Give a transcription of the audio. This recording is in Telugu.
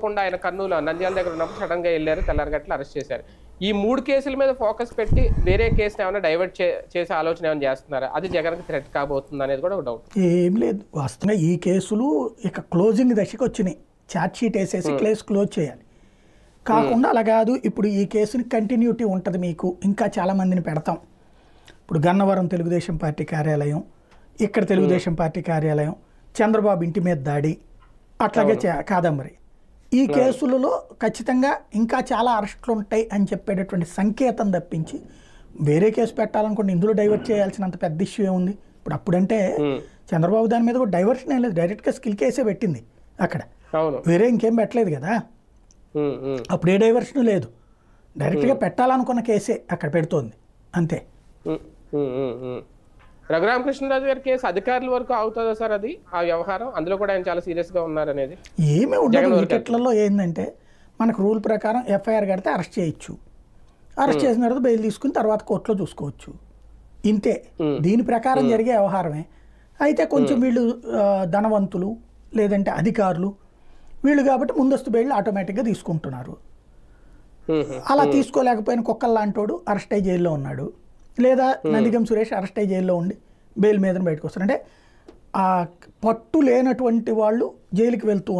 అనుకోకుండా ఆయన కర్నూలు నంద్యాల దగ్గర ఉన్నప్పుడు సడన్గా వెళ్ళారు తెల్లారగట్ల అరెస్ట్ చేశారు ఈ మూడు కేసుల మీద ఫోకస్ పెట్టి వేరే కేసుని ఏమైనా డైవర్ట్ చేసే ఆలోచన ఏమైనా చేస్తున్నారా అది జగన్ థ్రెట్ కాబోతుంది అనేది కూడా ఒక డౌట్ ఏం లేదు వస్తున్న ఈ కేసులు ఇక క్లోజింగ్ దశకు వచ్చినాయి ఛార్జ్ షీట్ వేసేసి కేసు hmm. క్లోజ్ చేయాలి కాకుండా hmm. అలా కాదు ఇప్పుడు ఈ కేసుని కంటిన్యూటీ ఉంటుంది మీకు ఇంకా చాలామందిని పెడతాం ఇప్పుడు గన్నవరం తెలుగుదేశం పార్టీ కార్యాలయం ఇక్కడ hmm. తెలుగుదేశం పార్టీ కార్యాలయం చంద్రబాబు ఇంటి మీద దాడి అట్లాగే కాదంబరి ఈ కేసులలో ఖచ్చితంగా ఇంకా చాలా అరెస్టులు ఉంటాయి అని చెప్పేటటువంటి సంకేతం తప్పించి వేరే కేసు పెట్టాలనుకోండి ఇందులో డైవర్ట్ చేయాల్సినంత పెద్ద ఇష్యూ ఏముంది ఇప్పుడు అప్పుడంటే hmm. చంద్రబాబు దాని మీద కూడా డైవర్షన్ ఏం లేదు డైరెక్ట్గా స్కిల్ కేసే పెట్టింది అక్కడ వేరే ఇంకేం పెట్టలేదు కదా hmm, hmm. అప్పుడు ఏ డైవర్షన్ లేదు డైరెక్ట్గా పెట్టాలనుకున్న కేసే అక్కడ పెడుతోంది అంతే రఘురామకృష్ణరాజు గారి కేసు అధికారుల వరకు అవుతుందా సార్ అది ఆ వ్యవహారం అందులో కూడా ఆయన చాలా సీరియస్గా ఉన్నారనేది ఏమీ ఉండదు వికెట్లలో ఏంటంటే మనకు రూల్ ప్రకారం ఎఫ్ఐఆర్ కడితే అరెస్ట్ చేయొచ్చు అరెస్ట్ చేసిన తర్వాత బెయిల్ తీసుకుని తర్వాత కోర్టులో చూసుకోవచ్చు ఇంతే దీని ప్రకారం జరిగే వ్యవహారమే అయితే కొంచెం వీళ్ళు ధనవంతులు లేదంటే అధికారులు వీళ్ళు కాబట్టి ముందస్తు బెయిల్ ఆటోమేటిక్గా తీసుకుంటున్నారు అలా తీసుకోలేకపోయిన కుక్కల్లాంటోడు అరెస్ట్ అయ్యి జైల్లో ఉన్నాడు లేదా hmm. నందిగం సురేష్ అరెస్ట్ అయ్యి జైల్లో ఉండి బెయిల్ మీద బయటకు వస్తారు అంటే ఆ పట్టు లేనటువంటి వాళ్ళు జైలుకి వెళ్తూ